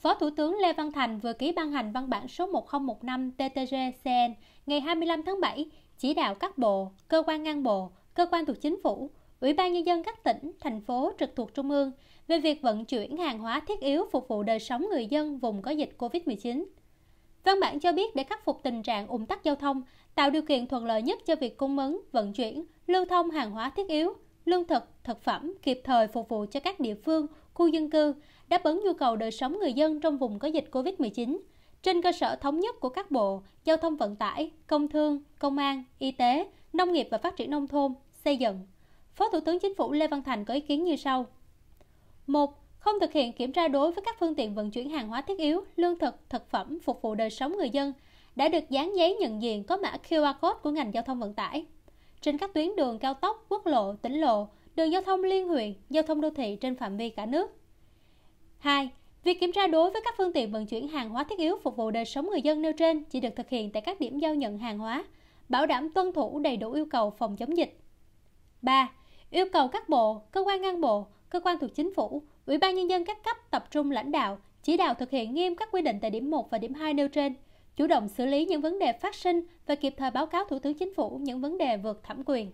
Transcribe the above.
Phó Thủ tướng Lê Văn Thành vừa ký ban hành văn bản số 1015 TTG-CN ngày 25 tháng 7 chỉ đạo các bộ, cơ quan ngang bộ, cơ quan thuộc chính phủ, Ủy ban Nhân dân các tỉnh, thành phố trực thuộc Trung ương về việc vận chuyển hàng hóa thiết yếu phục vụ đời sống người dân vùng có dịch COVID-19. Văn bản cho biết để khắc phục tình trạng ủng tắc giao thông, tạo điều kiện thuận lợi nhất cho việc cung ứng, vận chuyển, lưu thông hàng hóa thiết yếu – lương thực, thực phẩm kịp thời phục vụ cho các địa phương, khu dân cư, đáp ứng nhu cầu đời sống người dân trong vùng có dịch COVID-19 trên cơ sở thống nhất của các bộ giao thông vận tải, công thương, công an, y tế, nông nghiệp và phát triển nông thôn, xây dựng. Phó Thủ tướng Chính phủ Lê Văn Thành có ý kiến như sau. 1. Không thực hiện kiểm tra đối với các phương tiện vận chuyển hàng hóa thiết yếu, lương thực, thực phẩm phục vụ đời sống người dân đã được dán giấy nhận diện có mã QR code của ngành giao thông vận tải trên các tuyến đường cao tốc, quốc lộ, tỉnh lộ, đường giao thông liên huyện, giao thông đô thị trên phạm vi cả nước. 2. Việc kiểm tra đối với các phương tiện vận chuyển hàng hóa thiết yếu phục vụ đời sống người dân nêu trên chỉ được thực hiện tại các điểm giao nhận hàng hóa, bảo đảm tuân thủ đầy đủ yêu cầu phòng chống dịch. 3. Yêu cầu các bộ, cơ quan ngang bộ, cơ quan thuộc chính phủ, ủy ban nhân dân các cấp tập trung lãnh đạo, chỉ đạo thực hiện nghiêm các quy định tại điểm 1 và điểm 2 nêu trên – chủ động xử lý những vấn đề phát sinh và kịp thời báo cáo Thủ tướng Chính phủ những vấn đề vượt thẩm quyền.